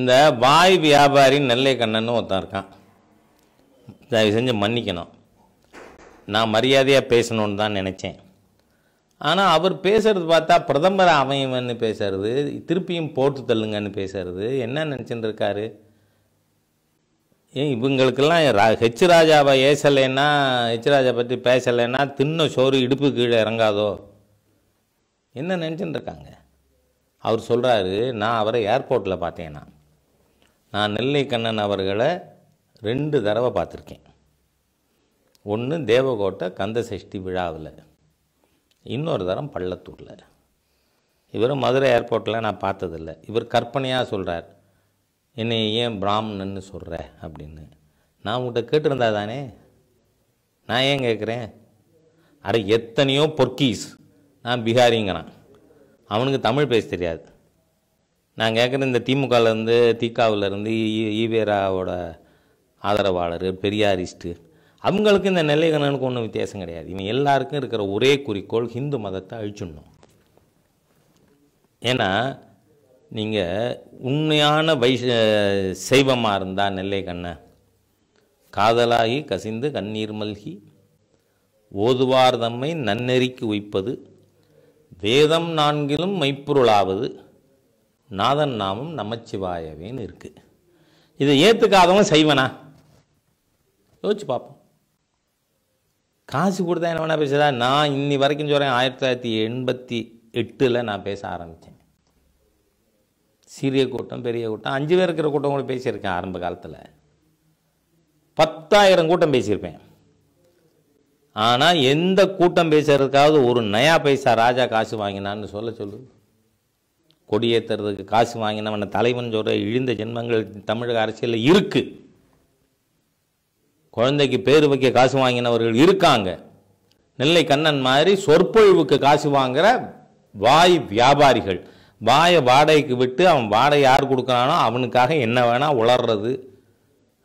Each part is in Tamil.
இந்த வாய் வியாபாரி நெல்லை கண்ணன் ஒருத்தன் இருக்கான் தயவு செஞ்சு மன்னிக்கணும் நான் மரியாதையாக பேசணும்னு தான் நினச்சேன் ஆனால் அவர் பேசுகிறது பார்த்தா பிரதமர் அமைவன்னு பேசுறது திருப்பியும் போட்டு தள்ளுங்கன்னு பேசுறது என்ன நினச்சிட்டு இருக்காரு ஏன் இவங்களுக்கெல்லாம் ஹெச் ராஜாவை ஏசலைன்னா ஹெச் ராஜா பற்றி பேசலைன்னா தின்ன சோறு இடுப்பு கீழே இறங்காதோ என்ன நினச்சிட்டு இருக்காங்க அவர் சொல்கிறாரு நான் அவரை ஏர்போர்ட்டில் பார்த்தேன்னா நான் நெல்லை கண்ணன் அவர்களை ரெண்டு தடவை பார்த்துருக்கேன் ஒன்று தேவகோட்டை கந்த சஷ்டி விழாவில் இன்னொரு தரம் பள்ளத்தூரில் இவர் மதுரை ஏர்போர்ட்டில் நான் பார்த்ததில்ல இவர் கற்பனையாக சொல்கிறார் என்னை ஏன் பிராமணன்னு சொல்கிற அப்படின்னு நான் உங்கள்கிட்ட கேட்டிருந்தா தானே நான் ஏன் கேட்குறேன் அட எத்தனையோ பொர்க்கீஸ் நான் பிகாரிங்கிறான் அவனுக்கு தமிழ் பேச தெரியாது நான் கேட்குற இந்த திமுகலேருந்து திகாவிலேருந்து ஈவேராவோட ஆதரவாளர் பெரியாரிஸ்ட்டு அவங்களுக்கு இந்த நெல்லைகணனுக்கு ஒன்றும் வித்தியாசம் கிடையாது இவன் எல்லாருக்கும் இருக்கிற ஒரே குறிக்கோள் ஹிந்து மதத்தை அழிச்சிடணும் ஏன்னா நீங்கள் உண்மையான வைஷ சைவமாக இருந்தால் நெல்லை காதலாகி கசிந்து கண்ணீர் மல்கி ஓதுவார்தம்மை நன்னெறிக்கு உய்ப்பது வேதம் நான்கிலும் மைப்பொருளாவது நாதன் நாமம் நமச்சிவாயவேன்னு இருக்குது இதை ஏற்றுக்காதவன் செய்வனா யோசிச்சு பார்ப்போம் காசு கொடுத்தா என்ன வேணால் பேசுதா நான் இன்னி வரைக்கும் சொல்கிறேன் ஆயிரத்தி தொள்ளாயிரத்தி எண்பத்தி எட்டில் நான் பேச ஆரம்பித்தேன் சிறிய கூட்டம் பெரிய கூட்டம் அஞ்சு பேர் இருக்கிற கூட்டம் கூட பேசியிருக்கேன் ஆரம்ப காலத்தில் பத்தாயிரம் கூட்டம் பேசியிருப்பேன் ஆனால் எந்த கூட்டம் பேசுறதுக்காவது ஒரு நயா பைசா ராஜா காசு வாங்கினான்னு சொல்ல சொல்லு கொடியேற்றுறதுக்கு காசு வாங்கினவன் தலைவன் சொல்கிற இழிந்த ஜென்மங்கள் தமிழக அரசியலில் இருக்குது குழந்தைக்கு பேர் வைக்க காசு வாங்கினவர்கள் இருக்காங்க நெல்லை கண்ணன் மாதிரி சொற்பொழிவுக்கு காசு வாங்குகிற வாய் வியாபாரிகள் வாயை வாடகைக்கு விட்டு அவன் வாடகை யார் கொடுக்குறானோ அவனுக்காக என்ன வேணால் உளர்றது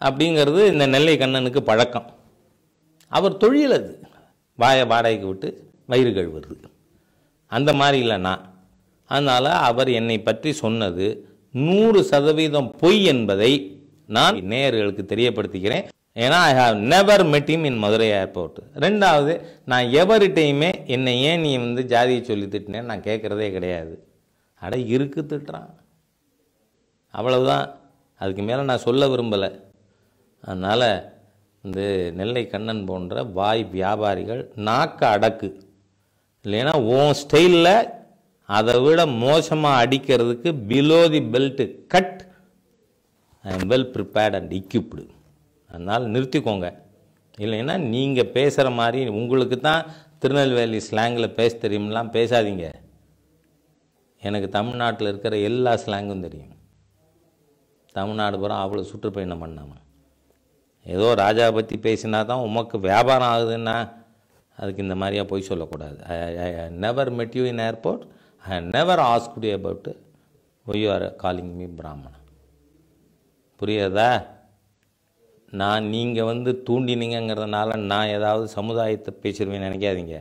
அப்படிங்கிறது இந்த நெல்லை கண்ணனுக்கு பழக்கம் அவர் தொழில் அது வாயை வாடகைக்கு விட்டு வயிறு கழுவுறது அந்த மாதிரி இல்லைன்னா அதனால் அவர் என்னை பற்றி சொன்னது நூறு சதவீதம் பொய் என்பதை நான் நேயர்களுக்கு தெரியப்படுத்திக்கிறேன் ஏன்னா ஐ ஹாவ் நெவர் மெட் இம் இன் மதுரை ஏர்போர்ட் ரெண்டாவது நான் எவர்கிட்டையுமே என்னை ஏன் நீ வந்து ஜாதியை சொல்லி திட்டினேன் நான் கேட்குறதே கிடையாது அட இருக்கு திட்டுறான் அவ்வளவுதான் அதுக்கு மேலே நான் சொல்ல விரும்பலை அதனால் இந்த நெல்லை கண்ணன் போன்ற வாய் வியாபாரிகள் நாக்க அடக்கு இல்லைன்னா ஓன் ஸ்டைலில் அதை விட மோசமாக அடிக்கிறதுக்கு below the belt cut I am well prepared and equipped அதனால் நிறுத்திக்கோங்க இல்லைன்னா நீங்கள் பேசுகிற மாதிரி உங்களுக்கு தான் திருநெல்வேலி ஸ்லாங்கில் பேச தெரியும்லாம் பேசாதீங்க எனக்கு தமிழ்நாட்டில் இருக்கிற எல்லா ஸ்லாங்கும் தெரியும் தமிழ்நாடு பூரா அவ்வளோ சுற்றுப்பயணம் பண்ணாமல் ஏதோ ராஜா பற்றி பேசினா தான் உமக்கு வியாபாரம் ஆகுதுன்னா அதுக்கு இந்த மாதிரியாக போய் சொல்லக்கூடாது I never met you in airport I never asked about why are calling me Brahmana புரியுதா நான் நீங்கள் வந்து தூண்டினீங்கிறதுனால நான் ஏதாவது சமுதாயத்தை பேசிடுவேன்னு நினைக்காதீங்க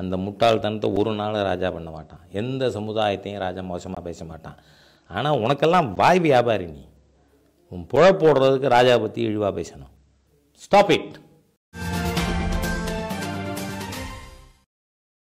அந்த முட்டாள்தனத்தை ஒரு நாள் ராஜா பண்ண மாட்டான் எந்த சமுதாயத்தையும் ராஜா மோசமாக பேச மாட்டான் ஆனால் உனக்கெல்லாம் வாய் வியாபாரி நீ உன் புழ போடுறதுக்கு ராஜா பற்றி இழிவாக பேசணும் ஸ்டாப் இட்